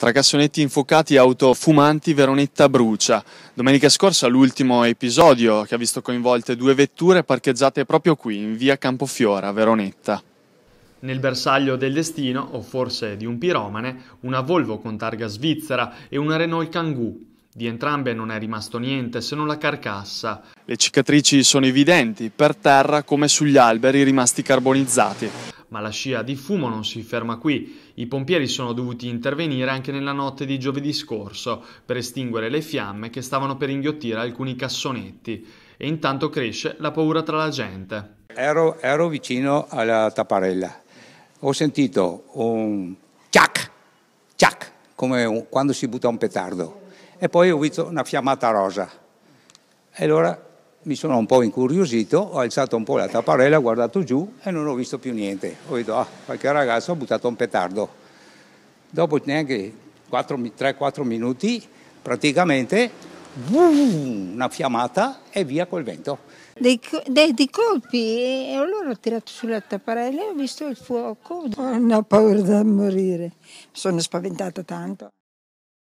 tra cassonetti infuocati e auto fumanti Veronetta brucia. Domenica scorsa l'ultimo episodio che ha visto coinvolte due vetture parcheggiate proprio qui, in via Campofiora, Veronetta. Nel bersaglio del destino, o forse di un piromane, una Volvo con targa svizzera e una Renault Kangoo. Di entrambe non è rimasto niente se non la carcassa. Le cicatrici sono evidenti, per terra come sugli alberi rimasti carbonizzati ma la scia di fumo non si ferma qui. I pompieri sono dovuti intervenire anche nella notte di giovedì scorso per estinguere le fiamme che stavano per inghiottire alcuni cassonetti. E intanto cresce la paura tra la gente. Ero, ero vicino alla tapparella. Ho sentito un ciac, ciac, come un, quando si butta un petardo. E poi ho visto una fiammata rosa. E allora mi sono un po' incuriosito, ho alzato un po' la tapparella, ho guardato giù e non ho visto più niente. Ho detto, ah, qualche ragazzo ha buttato un petardo. Dopo neanche 3-4 minuti, praticamente, una fiammata e via col vento. Dei, dei, dei colpi e allora ho tirato sulla tapparella e ho visto il fuoco. Non ho paura da morire, sono spaventata tanto.